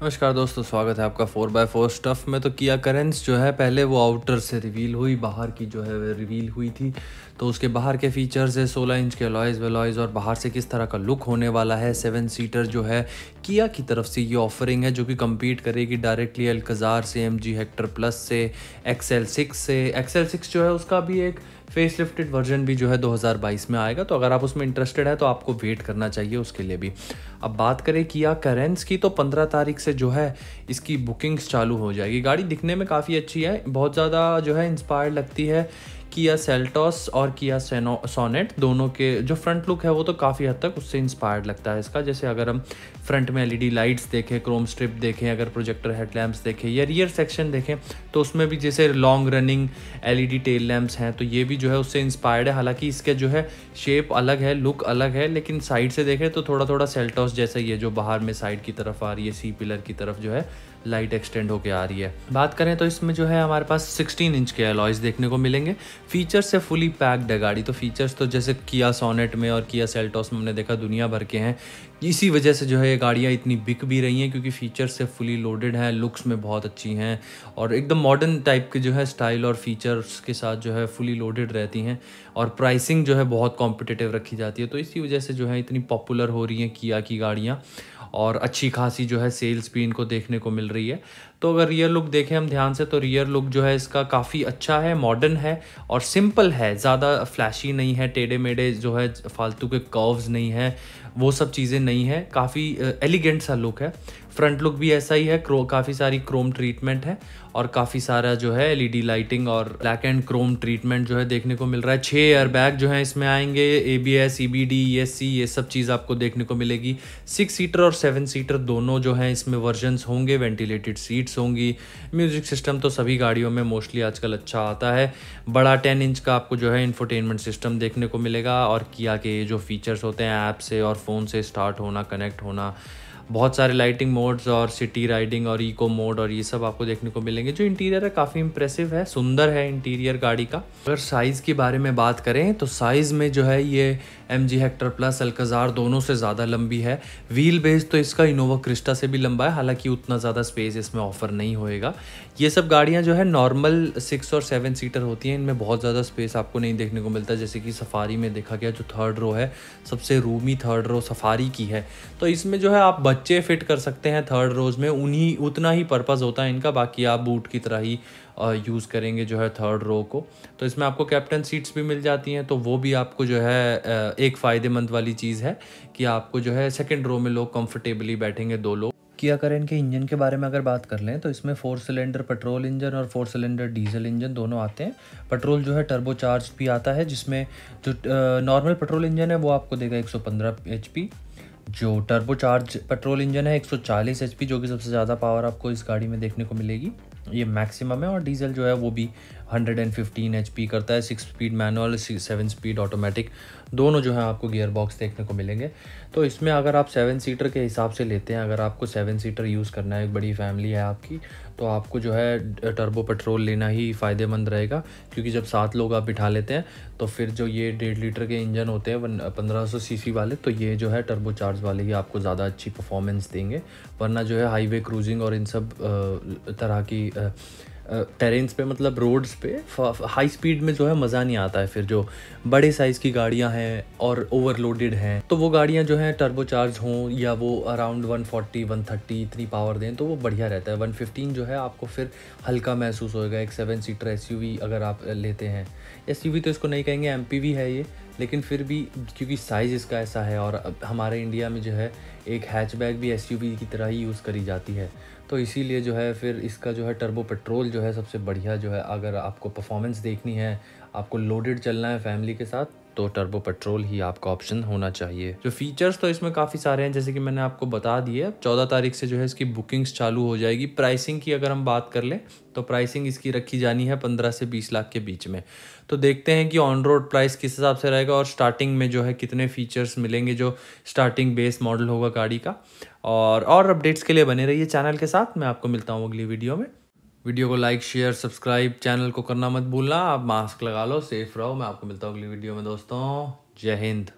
नमस्कार दोस्तों स्वागत है आपका फोर बाय फोर स्टफ़ में तो किया करेंस जो है पहले वो आउटर से रिवील हुई बाहर की जो है वह रिवील हुई थी तो उसके बाहर के फीचर्स है सोलह इंच के अलॉयज़ वेलॉयज़ और बाहर से किस तरह का लुक होने वाला है सेवन सीटर जो है किया की तरफ से ये ऑफरिंग है जो कि कम्पीट करेगी डायरेक्टली अलकज़ार से एम जी हेक्टर प्लस से एक्सएल सिक्स से एक्सएल सिक्स जो है उसका भी एक फेस लिफ्टेड वर्जन भी जो है 2022 में आएगा तो अगर आप उसमें इंटरेस्टेड है तो आपको वेट करना चाहिए उसके लिए भी अब बात करें किया करेंस की तो 15 तारीख से जो है इसकी बुकिंग्स चालू हो जाएगी गाड़ी दिखने में काफ़ी अच्छी है बहुत ज़्यादा जो है इंस्पायर्ड लगती है किया सेल्टॉस और किया सेनो सोनेट दोनों के जो फ्रंट लुक है वो तो काफ़ी हद तक उससे इंस्पायर्ड लगता है इसका जैसे अगर हम फ्रंट में एलईडी लाइट्स देखें क्रोम स्ट्रिप देखें अगर प्रोजेक्टर हेडलैम्प्स देखें या रियर सेक्शन देखें तो उसमें भी जैसे long running L tail lamps हैं तो ये भी जो है उससे इंस्पायर्ड है हालांकि इसके जो है शेप अलग है लुक अलग है लेकिन साइड से देखें तो थोड़ा थोड़ा सेल्टॉस जैसा ये जो बाहर में साइड की तरफ आ रही है सी पिलर की तरफ जो है लाइट एक्सटेंड होकर आ रही है बात करें तो इसमें जो है हमारे पास 16 इंच के अलॉयज देखने को मिलेंगे फीचर्स से फुली पैक्ड है गाड़ी तो फीचर्स तो जैसे किया सोनेट में और किया सेल्टॉस में हमने देखा दुनिया भर के हैं इसी वजह से जो है ये गाड़ियाँ इतनी बिक भी रही हैं क्योंकि फ़ीचर से फुली लोडेड हैं लुक्स में बहुत अच्छी हैं और एकदम मॉडर्न टाइप के जो है स्टाइल और फीचर्स के साथ जो है फुली लोडेड रहती हैं और प्राइसिंग जो है बहुत कॉम्पिटिटिव रखी जाती है तो इसी वजह से जो है इतनी पॉपुलर हो रही हैं किया की गाड़ियाँ और अच्छी खासी जो है सेल्स भी इनको देखने को मिल रही है तो अगर रियर लुक देखें हम ध्यान से तो रियर लुक जो है इसका काफ़ी अच्छा है मॉडर्न है और सिंपल है ज़्यादा फ्लैशी नहीं है टेढ़े मेढ़े जो है फालतू के कर्व्स नहीं है वो सब चीज़ें नहीं है काफ़ी एलिगेंट सा लुक है फ्रंट लुक भी ऐसा ही है क्रो काफ़ी सारी क्रोम ट्रीटमेंट है और काफ़ी सारा जो है एलईडी लाइटिंग e और ब्लैक एंड क्रोम ट्रीटमेंट जो है देखने को मिल रहा है छः एयरबैग जो है इसमें आएंगे A B S E B D S C ये सब चीज़ आपको देखने को मिलेगी सिक्स सीटर और सेवन सीटर दोनों जो हैं इसमें वर्जनस होंगे वेंटिलेटेड सीट्स होंगी म्यूजिक सिस्टम तो सभी गाड़ियों में मोस्टली आजकल अच्छा आता है बड़ा टेन इंच का आपको जो है इन्फोटेनमेंट सिस्टम देखने को मिलेगा और किया के जो फीचर्स होते हैं ऐप से और फ़ोन से स्टार्ट होना कनेक्ट होना बहुत सारे लाइटिंग मोड्स और सिटी राइडिंग और इको मोड और ये सब आपको देखने को मिलेंगे जो इंटीरियर है काफ़ी इंप्रेसिव है सुंदर है इंटीरियर गाड़ी का अगर साइज़ के बारे में बात करें तो साइज़ में जो है ये M G Hector plus Alcazar दोनों से ज़्यादा लंबी है व्हील बेस तो इसका इनोवा क्रिस्टा से भी लंबा है हालांकि उतना ज़्यादा स्पेस इसमें ऑफर नहीं होएगा ये सब गाड़ियाँ जो है नॉर्मल सिक्स और सेवन सीटर होती हैं इनमें बहुत ज़्यादा स्पेस आपको नहीं देखने को मिलता जैसे कि सफारी में देखा गया जो थर्ड रो है सबसे रूमी थर्ड रो सफारी की है तो इसमें जो है आप बच्चे फिट कर सकते हैं थर्ड रोज़ में उन्हीं उतना ही पर्पज़ होता है इनका बाकी आप बूट की तरह ही यूज़ करेंगे जो है थर्ड रो को तो इसमें आपको कैप्टन सीट्स भी मिल जाती हैं तो वो भी आपको जो है एक फ़ायदेमंद वाली चीज़ है कि आपको जो है सेकेंड रो में लोग कम्फर्टेबली बैठेंगे दो लोग किया करें के इंजन के बारे में अगर बात कर लें तो इसमें फोर सिलेंडर पेट्रोल इंजन और फोर सिलेंडर डीजल इंजन दोनों आते हैं पेट्रोल जो है टर्बो चार्ज भी आता है जिसमें जो नॉर्मल पेट्रोल इंजन है वो आपको देगा 115 एचपी जो टर्बोचार्ज पेट्रोल इंजन है 140 सौ जो कि सबसे ज़्यादा पावर आपको इस गाड़ी में देखने को मिलेगी ये मैक्सिमम है और डीजल जो है वो भी 115 पी करता है six speed manual seven speed automatic दोनों जो है आपको गियर बॉक्स देखने को मिलेंगे तो इसमें अगर आप सेवन सीटर के हिसाब से लेते हैं अगर आपको सेवन सीटर यूज़ करना है एक बड़ी फैमिली है आपकी तो आपको जो है टर्बो पेट्रोल लेना ही फ़ायदेमंद रहेगा क्योंकि जब सात लोग आप बिठा लेते हैं तो फिर जो ये डेढ़ लीटर के इंजन होते हैं पंद्रह सौ सी वाले तो ये जो है टर्बो चार्ज वाले ही आपको ज़्यादा अच्छी परफॉर्मेंस देंगे वरना जो है हाईवे क्रूजिंग और इन सब तरह की टेरेंस पे मतलब रोड्स पे हाई स्पीड में जो है मज़ा नहीं आता है फिर जो बड़े साइज़ की गाड़ियां हैं और ओवरलोडेड हैं तो वो गाड़ियां जो हैं टर्बो चार्ज हों या वो अराउंड 140 130 इतनी पावर दें तो वो बढ़िया रहता है 115 जो है आपको फिर हल्का महसूस होएगा एक सेवन सीटर एस अगर आप लेते हैं एस तो इसको नहीं कहेंगे एम है ये लेकिन फिर भी क्योंकि साइज़ इसका ऐसा है और हमारे इंडिया में जो है एक बैग भी एस की तरह ही यूज़ करी जाती है तो इसीलिए जो है फिर इसका जो है टर्बो पेट्रोल जो है सबसे बढ़िया जो है अगर आपको परफॉर्मेंस देखनी है आपको लोडेड चलना है फैमिली के साथ तो टर्बो पेट्रोल ही आपका ऑप्शन होना चाहिए जो फीचर्स तो इसमें काफ़ी सारे हैं जैसे कि मैंने आपको बता दिए चौदह तारीख से जो है इसकी बुकिंग्स चालू हो जाएगी प्राइसिंग की अगर हम बात कर लें तो प्राइसिंग इसकी रखी जानी है पंद्रह से बीस लाख के बीच में तो देखते हैं कि ऑन रोड प्राइस किस हिसाब से रहेगा और स्टार्टिंग में जो है कितने फीचर्स मिलेंगे जो स्टार्टिंग बेस मॉडल होगा गाड़ी का और और अपडेट्स के लिए बने रहिए चैनल के साथ मैं आपको मिलता हूँ अगली वीडियो में वीडियो को लाइक शेयर सब्सक्राइब चैनल को करना मत भूलना आप मास्क लगा लो सेफ रहो मैं आपको मिलता हूँ अगली वीडियो में दोस्तों जय हिंद